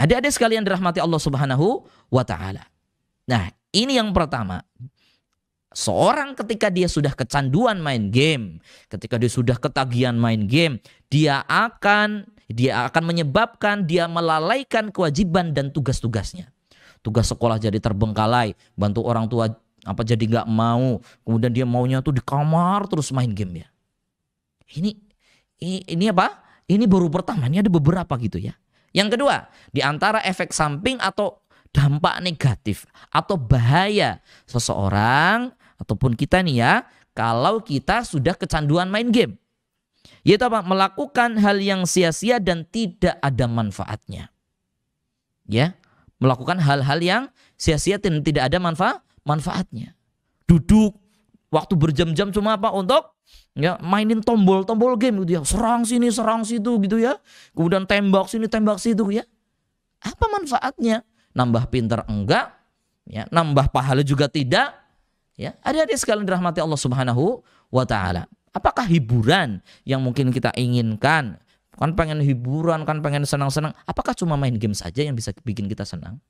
Adik-adik sekalian dirahmati Allah Subhanahu wa taala. Nah, ini yang pertama. Seorang ketika dia sudah kecanduan main game, ketika dia sudah ketagihan main game, dia akan dia akan menyebabkan dia melalaikan kewajiban dan tugas-tugasnya. Tugas sekolah jadi terbengkalai, bantu orang tua apa jadi nggak mau, kemudian dia maunya tuh di kamar terus main game ya. Ini ini, ini apa? Ini baru pertama, ini ada beberapa gitu ya. Yang kedua, di antara efek samping atau dampak negatif atau bahaya seseorang ataupun kita nih ya, kalau kita sudah kecanduan main game. Yaitu apa? Melakukan hal yang sia-sia dan tidak ada manfaatnya. Ya, melakukan hal-hal yang sia-sia dan tidak ada manfa manfaatnya. Duduk Waktu berjam-jam cuma apa untuk ya mainin tombol-tombol game gitu ya. Serang sini, serang situ gitu ya. Kemudian tembak sini, tembak situ ya. Apa manfaatnya? Nambah pinter enggak? Ya, nambah pahala juga tidak. Ya, adik-adik sekalian dirahmati Allah Subhanahu wa taala. Apakah hiburan yang mungkin kita inginkan? Kan pengen hiburan, kan pengen senang-senang. Apakah cuma main game saja yang bisa bikin kita senang?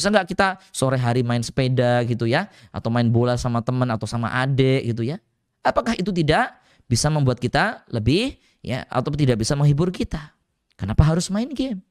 Bisa nggak kita sore hari main sepeda gitu ya, atau main bola sama teman atau sama adik gitu ya? Apakah itu tidak bisa membuat kita lebih ya atau tidak bisa menghibur kita? Kenapa harus main game?